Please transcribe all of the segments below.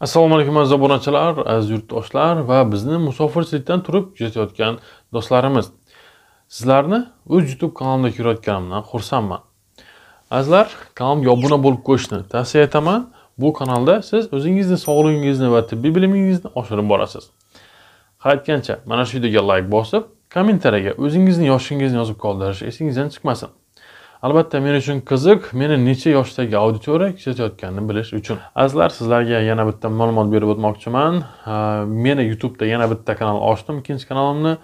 assalomu alaykum aziz obunachilar aziz yurtdoshlar va bizni musofirchilikdan turib kuzatayotgan do'stlarimiz sizlarni o'z youtube kanalimda ko'rayotganimdan xursandman azizlar kanalimga obuna bo'lib qo'yishni tavsiya etaman bu kanalda siz o'zingizni sog'lig'ingizni va tibbiy bilimingizni oshirib borasiz qaytgancha mana shu videoga layk bosib kommentariyaga o'zingizni yoshingizni yozib qoldirish esingizdan chiqmasin albatta men uchun qiziq meni necha yoshdagi auditoriya kuzatayotganini bilish uchun azizlar sizlarga yana bitta ma'lumot berib o'tmoqchiman meni youtubeda yana bitta kanal ochdim ikkinchi kanalimni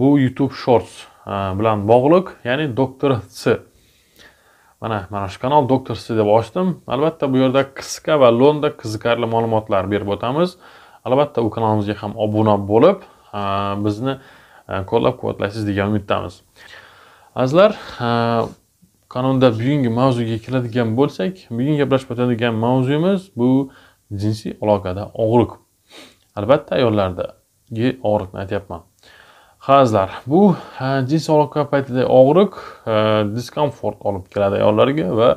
bu youtube shorts bilan bog'liq ya'ni doktor c mana mana shu kanal doktor c deb ochdim albatta bu yerda qisqa va lo'nda qiziqarli ma'lumotlar berib o'tamiz albatta u kanalimizga ham obuna bo'lib bizni e, qo'llab quvvatlaysiz degan umiddamiz azizlar qanunda bugungi mavzuga keladigan bo'lsak bugun gaplashib o'tadigan mavzuyimiz bu jinsiy aloqada og'riq albatta ayollardagi og'riqni aytyapman ha azizlar bu jinsiy aloqa paytida og'riq diskomfort olib keladi ayollarga va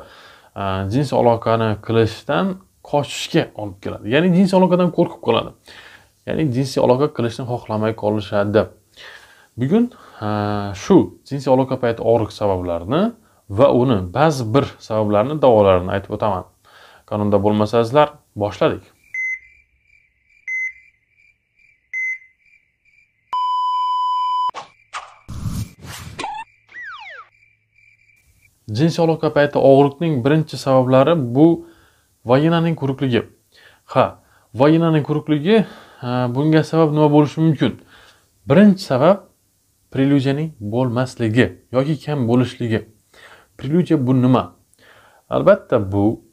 jinsiy aloqani qilishdan qochishga olib keladi ya'ni jinsiy aloqadan qo'rqib qoladi ya'ni jinsiy aloqa qilishni xohlamay qolishadi bugun shu jinsiy aloqa payti og'riq sabablarini va uni ba'zi bir sabablarini davolarini aytib o'taman qonunda bo'lmasangizlar boshladik jinsiy aloqa payti og'riqning birinchi sabablari bu vaginaning quruqligi ha vaginaning quruqligi bunga sabab nima bo'lishi mumkin birinchi sabab preluziyaning bo'lmasligi yoki kam bo'lishligi prelyudiya bu nima albatta bu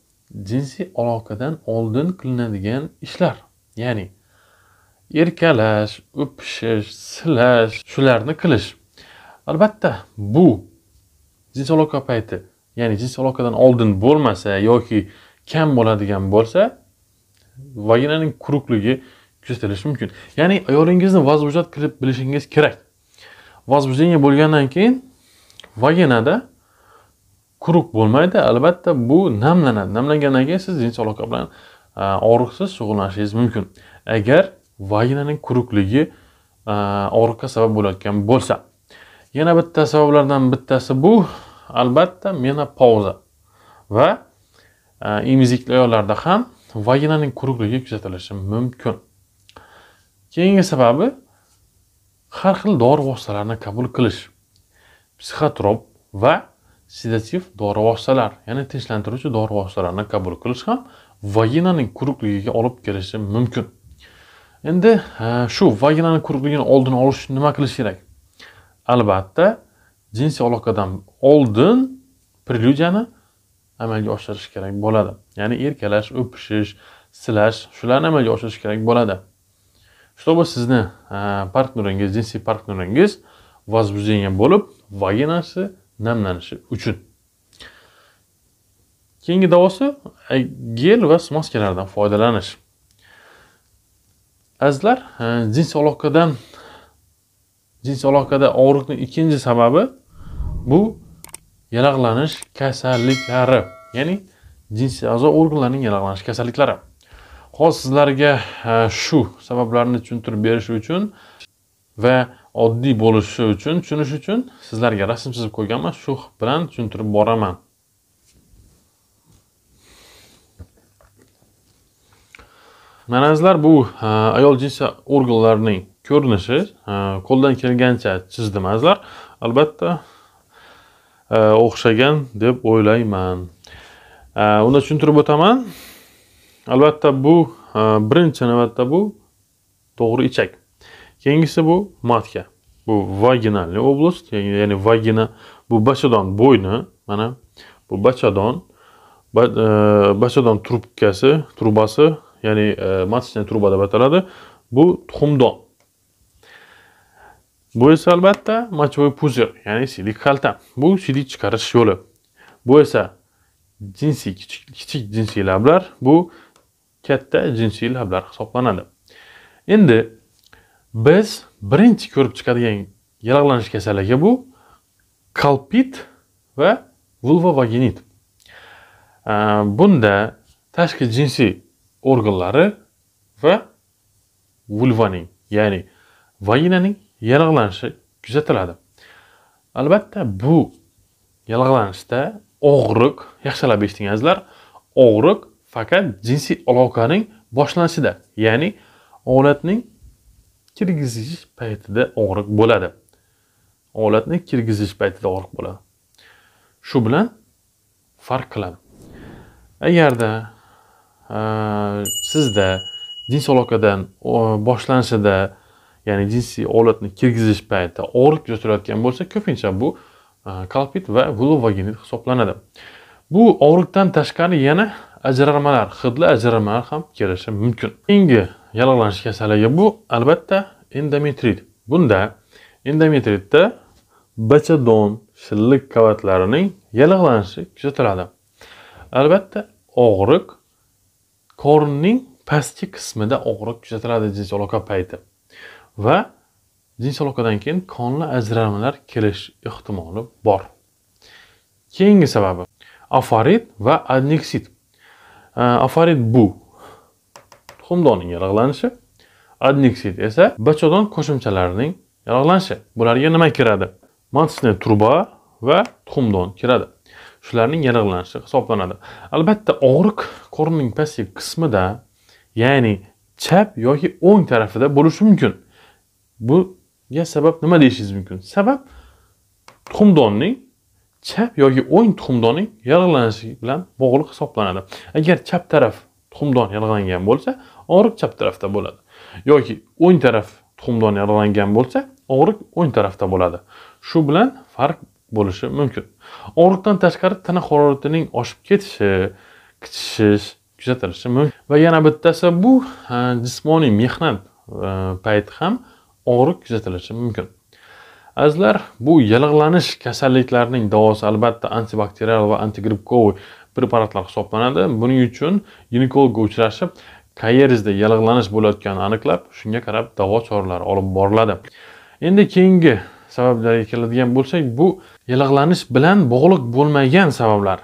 jinsiy aloqadan oldin qilinadigan ishlar ya'ni erkalash o'pishish silash shularni qilish albatta bu jinsiy aloqa payti ya'ni jinsiy aloqadan oldin bo'lmasa yoki kam bo'ladigan bo'lsa vaginaning quruqligi kuzatilishi mumkin ya'ni ayolingizni vazbujat qilib bilishingiz kerak vazbujdение bo'lgandan keyin vaginada quruq bo'lmaydi albatta bu namlanadi namlangandan keyin siz jinsiy aloqa bilan e, og'riqsiz shug'ullanishingiz mumkin agar vaginaning quruqligi e, og'riqqa sabab bo'layotgan bo'lsa yana bitta sabablardan bittasi bu albatta menopauza va emizikli ayollarda ham vaginaning quruqligi kuzatilishi mumkin keyingi sababi har xil dori vositalarini qabul qilish psixotrop va sedativ dori vositalar ya'ni tinchlantiruvchi dori vositalarini qabul qilish ham vaginaning quruqligiga olib kelishi mumkin endi shu vaginani quruqligini oldini olish uchun nima qilish kerak albatta jinsiy aloqadan oldin prelyudiyani amalga oshirish kerak bo'ladi ya'ni erkalash o'pishish silash shularni amalga oshirish kerak bo'ladi чтобы sizni partneringiz jinsiy partneringiz возбуждение bo'lib vaginasi namlanishi uchun keyingi davosi e, gel va smaskalardan foydalanish azizlar e, jinsiy aloqadan jinsiy aloqada og'riqning ikkinchi sababi bu yalag'lanish kasalliklari ya'ni jinsiy a'zo organlarining yalag'lanish kasalliklari hozir sizlarga e, shu sabablarni tushuntirib berish uchun va oddiy bo'lishi uchun tushunish uchun sizlarga rasm chizib qo'yganman shu bilan tushuntirib boraman mana sizlar bu ayol jinsi organlarining ko'rinishi qo'ldan kelgancha chizdim azizlar albatta o'xshagan deb o'ylayman uni tushuntirib o'taman albatta bu birinchi navbatda bu to'g'ri ichak Keyingisi bu matka. Bu vaginalniy oblast, ya'ni vagina bu bachadon bo'yni, mana bu bachadon e, bachadon trubkasi, trubasi, ya'ni e, matchniy truba deb ataladi. Bu tuxumdon. Bu esa albatta machvoy puzir, ya'ni siydik xalta. Bu siydik chiqarish yo'li. Bu esa jinsiy kichik, kichik jinsiy lablar, bu katta jinsiy lablar hisoblanadi. Endi biz birinchi ko'rib chiqadigan yallig'lanish kasalligi bu kalpit va vulvovaginit bunda tashqi jinsiy organlari va vulvaning ya'ni vaginaning yallig'lanishi kuzatiladi albatta bu yallig'lanishda og'riq yaxshilab eshitganizlar og'riq faqat jinsiy aloqaning boshlanishida ya'ni avlatning kirgizish paytida og'riq bo'ladi olatni kirgizish paytida og'riq bo'ladi shu bilan farq qiladi agarda e, sizda jins aloqadan boshlanishida ya'ni jinsiy olatni kirgizish payti og'riq kuzatilayotgan bo'lsa ko'pincha bu e, kalpit va vulvovaginit hisoblanadi bu og'riqdan tashqari yana ajralmalar hidli ajralmalar ham kelishi mumkin keyingi yallig'lanish kasalligi bu albatta endometrit bunda endometritda bachadon shillik qavatlarining yallig'lanishi kuzatiladi albatta og'riq qorinning pastki qismida og'riq kuzatiladi jins aloqa payti va jins aloqadan keyin qonli ajralmalar kelish ehtimoli bor keyingi sababi afarit va adneksit afarit bu xumdonning yaroqlanishi adneksid esa bachadon qo'shimchalarining yaroqlanishi bularga nima kiradi matsne turba va tuxumdon kiradi shularning yaroqlanishi hisoblanadi albatta og'riq qorinning pastki qismida ya'ni chap yoki o'ng tarafida bo'lishi mumkin buga sabab nima deyishingiz mumkin sabab tuxumdonning chap yoki o'ng tuxumdonning yaroqlanishi bilan bog'liq hisoblanadi agar chap taraf tuxumdon yaroqlangan bo'lsa og'riq chap tarafda bo'ladi yoki o'ng taraf tuxumdon yaralangan bo'lsa og'riq o'ng tarafda bo'ladi shu bilan farq bo'lishi mumkin og'riqdan tashqari tana haroratining oshib ketishi qichishish kuzatilishi mumkin va yana bittasi bu jismoniy mehnat e, payti ham og'riq kuzatilishi mumkin azizlar bu yallig'lanish kasalliklarining davosi albatta antibakterial va antigrippkoviy preparatlar hisoblanadi buning uchun ginekologga uchrashib qayerizda yallig'lanish bo'layotganini aniqlab shunga qarab davo choralari olib boriladi endi keyingi sabablarga keladigan bo'lsak bu yallig'lanish bilan bog'liq bo'lmagan sabablar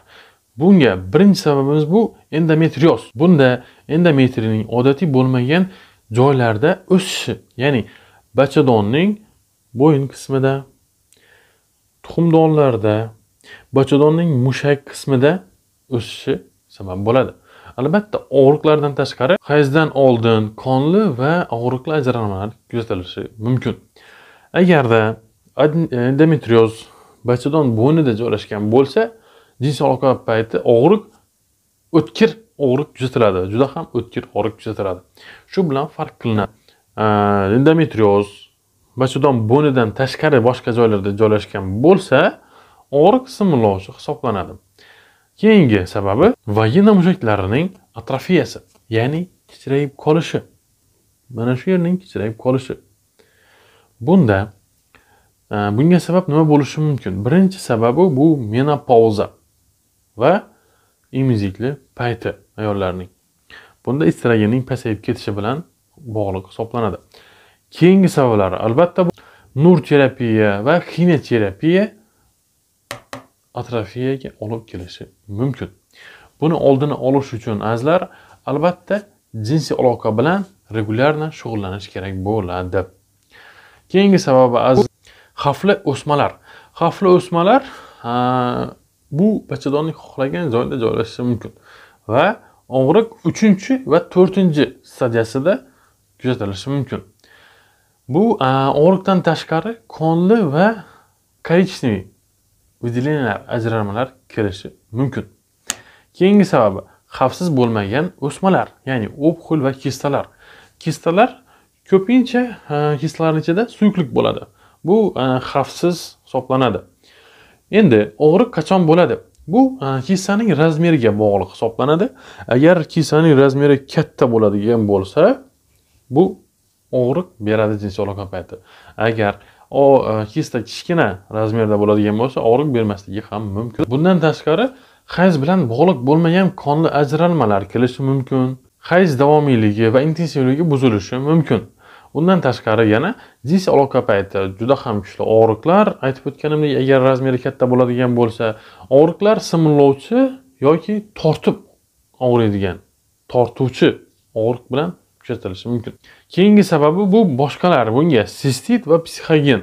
bunga birinchi sababimiz bu endometrioz bunda endometriyning odatiy bo'lmagan joylarda o'sishi ya'ni bachadonning bo'yin qismida tuxumdonlarda bachadonning mushak qismida o'sishi sabab bo'ladi albatta og'riqlardan tashqari hayzdan oldin qonli va og'riqli ajralmalar kuzatilishi mumkin agarda endometrioz bachadon bo'ynida joylashgan bo'lsa jinsiy aloqa payti og'riq o'tkir og'riq kuzatiladi juda ham o'tkir og'riq kuzatiladi shu bilan farq qilinadi endometrioz bachadon bo'ynidan tashqari boshqa joylarda joylashgan bo'lsa og'riq simlovchi hisoblanadi Keyingi sababi vagina mushaklarining atrofiyasi, ya'ni kichrayib qolishi. Mana shu yerning kichrayib qolishi. Bunda e, bunga sabab nima bo'lishi mumkin? Birinchi sababi bu menopauza va emizikli payti ayollarning. Bunda estrogenning pasayib ketishi bilan bog'liq hisoblanadi. Keyingi sabablari albatta nur terapiya va ximiya terapiya atrofiyaga olib kelishi mumkin buni oldini olish uchun azlar albatta jinsiy aloqa bilan regularni shug'ullanish kerak bo'ladi keyingi sababi az xavfli o'smalar xavfli o'smalar bu bachadonni xohlagan joyda joylashishi mumkin va og'riq uchinchi va to'rtinchi stadiyasida kuzatilishi mumkin bu og'riqdan tashqari qonli va коричневый выделениялар ajralmalar kelishi mumkin keyingi sababi xavfsiz bo'lmagan o'smalar ya'ni o'q ho'l va kistalar kistalar ko'pincha e, kistalarni ichida suyuqlik bo'ladi bu e, xavfsiz hisoblanadi endi og'riq qachon bo'ladi bu e, kisaning razmeriga bog'liq hisoblanadi agar kisaning razmeri katta bo'ladigan bo'lsa bu og'riq beradi jinsiy aloqa payti agar E, kista kichkina razmerda bo'ladigan bo'lsa og'riq bermasligi ham mumkin bundan tashqari hayz bilan bog'liq bo'lmagan qonli ajralmalar kelishi mumkin hayz davomiyligi va intensivligi buzilishi mumkin undan tashqari yana jins aloqa payti juda ham kuchli og'riqlar aytib o'tganimdek agar razmeri katta bo'ladigan bo'lsa og'riqlar simillovchi yoki tortib og'riydigan tortuvchi og'riq bilan kuchaytirilishi mumkin keyingi sababi bu boshqalar bunga sistit va psixogen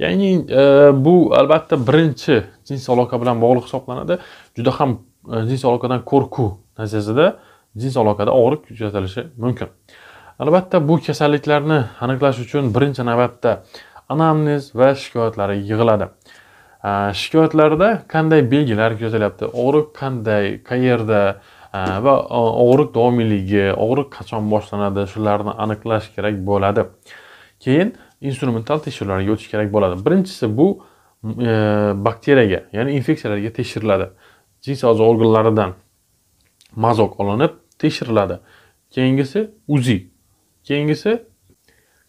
ya'ni e, bu albatta birinchi jinsiy aloqa bilan bog'liq hisoblanadi juda ham e, jinsiy aloqadan qo'rquv natijasida jinsiy aloqada og'riq kuzatilishi mumkin albatta bu kasalliklarni aniqlash uchun birinchi navbatda anamnez va shikoyatlari yig'iladi e, shikoyatlarda qanday belgilar kuzatilyapti og'riq qanday qayerda va og'riq domiyligi og'riq qachon boshlanadi shularni aniqlash kerak bo'ladi keyin instrumental tekshiruvlarga o'tish kerak bo'ladi birinchisi bu e, bakteriyaga ya'ni infeksiyalarga tekshiriladi jinsiy a'zo organlaridan mazok olinib tekshiriladi keyingisi uzi keyingisi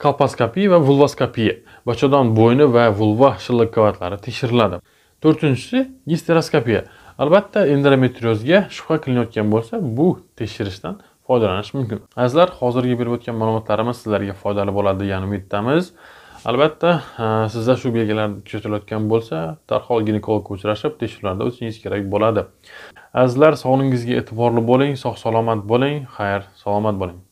kolposkopiya va vulvoskopiya bachadon bo'yni va vulva shilliq qavatlari tekshiriladi to'rtinchisi gisteroskopiya albatta endometriozga shubha qilinayotgan bo'lsa bu tekshirishdan foydalanish mumkin azizlar hozirgi berib o'tgan ma'lumotlarimiz sizlarga foydali bo'ladi degan umiddamiz albatta sizda shu belgilar kuzatilayotgan bo'lsa darhol ginekologga uchrashib tekshiruvlarda o'tishingiz kerak bo'ladi azizlar sog'lig'ingizga e'tiborli bo'ling sog' salomat bo'ling xayr salomat bo'ling